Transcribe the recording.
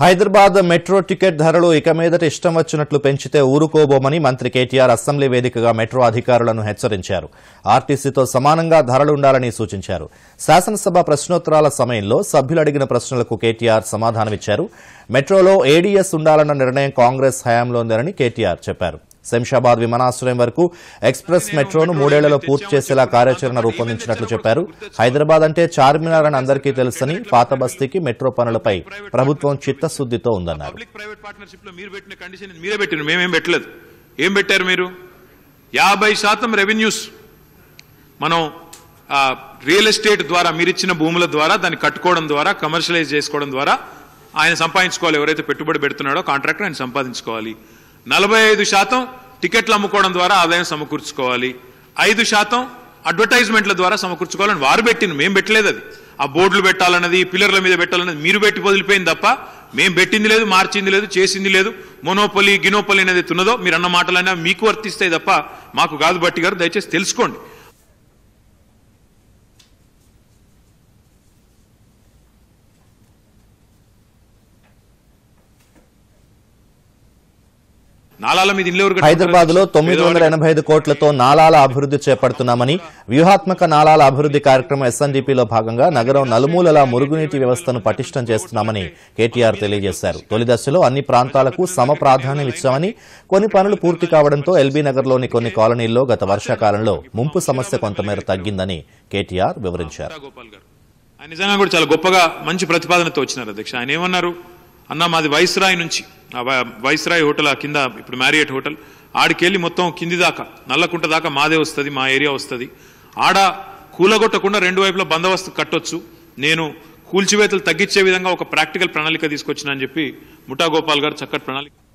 Hyderabad metro ticket ధరలు ఇక మీదట ఇష్టం వచ్చినట్లు పెంచితే ఊరుకోబోమని మంత్రి కేటీఆర్ అసెంబ్లీ వేదికగా మెట్రో అధికారులను హెచ్చరించారు ఆర్టీసీతో సమానంగా ధరలుండాలని సూచించారు శాసనసభ ప్రశ్నోత్తరాల సమయంలో సభ్యులు అడిగిన ప్రశ్నలకు కేటీఆర్ సమాధానమిచ్చారు మెట్రోలో ఏడీఎస్ ఉండాలన్న నిర్ణయం కాంగ్రెస్ హయాంలోందని కేటీఆర్ చెప్పారు శంషాబాద్ విమానాశ్రయం వరకు ఎక్స్ప్రెస్ మెట్రోను మూడేళ్లలో పూర్తి చేసేలా కార్యాచరణ రూపొందించినట్లు చెప్పారు హైదరాబాద్ అంటే చార్మినార్ అని అందరికీ తెలుసని పాత బస్తీకి మెట్రో పనులపై ప్రభుత్వం చిత్తశుద్దితో ఉందన్నారు పెట్టలేదు ఏం పెట్టారు మీరు యాభై శాతం రెవెన్యూస్ మనం రియల్ ఎస్టేట్ ద్వారా మీరిచ్చిన భూముల ద్వారా దాన్ని కట్టుకోవడం ద్వారా కమర్షియలైజ్ చేసుకోవడం ద్వారా ఆయన సంపాదించుకోవాలి ఎవరైతే పెట్టుబడి పెడుతున్నాడో కాంట్రాక్టర్ ఆయన సంపాదించుకోవాలి నలభై శాతం టికెట్లు అమ్ముకోవడం ద్వారా ఆదాయం సమకూర్చుకోవాలి ఐదు శాతం అడ్వర్టైజ్మెంట్ల ద్వారా సమకూర్చుకోవాలని వారు పెట్టిన మేము పెట్టలేదు అది ఆ బోర్డులు పెట్టాలన్నది పిల్లర్ల మీద పెట్టాలన్నది మీరు పెట్టి వదిలిపోయింది తప్ప మేము పెట్టింది లేదు మార్చింది లేదు చేసింది లేదు మొనోపల్లి గినోపలి అనేది తున్నదో మీరు అన్న మాటలైనా మీకు వర్తిస్తాయి తప్ప మాకు కాదు బట్టి గారు దయచేసి తెలుసుకోండి హైదరాబాద్ లో తొమ్మిది వందల ఎనభై ఐదు కోట్లతో నాలాల అభివృద్ధి చేపడుతున్నామని వ్యూహాత్మక నాలాల అభివృద్ధి కార్యక్రమం ఎస్ఎన్డీపీలో భాగంగా నగరం నలుమూలల మురుగునీటి వ్యవస్థను పటిష్టం చేస్తున్నామని కేటీఆర్ తెలియజేశారు తొలి దశలో అన్ని ప్రాంతాలకు సమ ప్రాధాన్యం ఇచ్చామని కొన్ని పనులు పూర్తి కావడంతో ఎల్బీ నగర్లోని కొన్ని కాలనీల్లో గత వర్షాకాలంలో ముంపు సమస్య కొంతమేర తగ్గిందని కేటీఆర్ వివరించారు నిజంగా కూడా చాలా గొప్పగా మంచి ప్రతిపాదనతో వచ్చినారు అధ్యక్ష ఆయన ఏమన్నారు అన్న మాది వైస్రాయ్ నుంచి వైస్రాయ్ హోటల్ ఆ కింద ఇప్పుడు మ్యారియట్ హోటల్ ఆడికెళ్ళి మొత్తం కింది దాకా నల్లకుంట దాకా మాదే వస్తుంది మా ఏరియా వస్తుంది ఆడ కూలగొట్టకుండా రెండు వైపులా బందోబస్తు కట్టొచ్చు నేను కూల్చివేతలు తగ్గించే విధంగా ఒక ప్రాక్టికల్ ప్రణాళిక తీసుకొచ్చిన అని చెప్పి ముఠా గోపాల్ గారు చక్కటి ప్రణాళిక